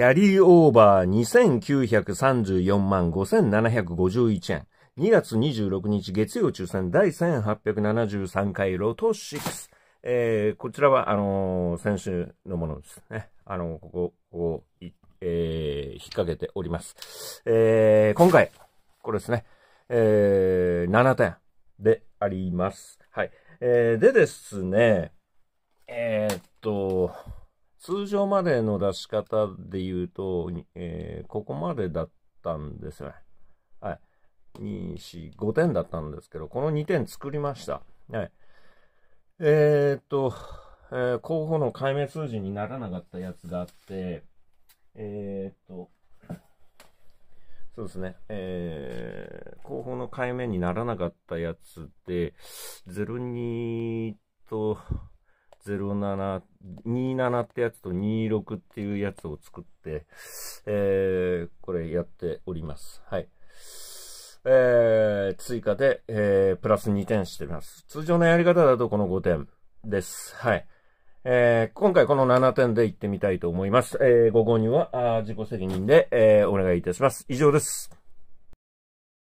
キャリーオーバー2934万5751円。2月26日月曜抽選第1873回ロト6。えー、こちらは、あのー、先週のものですね。あのー、ここ、を、えー、引っ掛けております。えー、今回、これですね。えー、7点であります。はい。えー、でですね、えー、っと、通常までの出し方で言うと、えー、ここまでだったんですね。はい。2、4、5点だったんですけど、この2点作りました。はい。えー、っと、えー、候補の解明数字にならなかったやつがあって、えー、っと、そうですね、えー、後方の解明にならなかったやつで、02 07、27ってやつと26っていうやつを作って、えー、これやっております。はい。えー、追加で、えー、プラス2点してます。通常のやり方だとこの5点です。はい。えー、今回この7点で行ってみたいと思います。えー、ご購入は、あ自己責任で、えー、お願いいたします。以上です。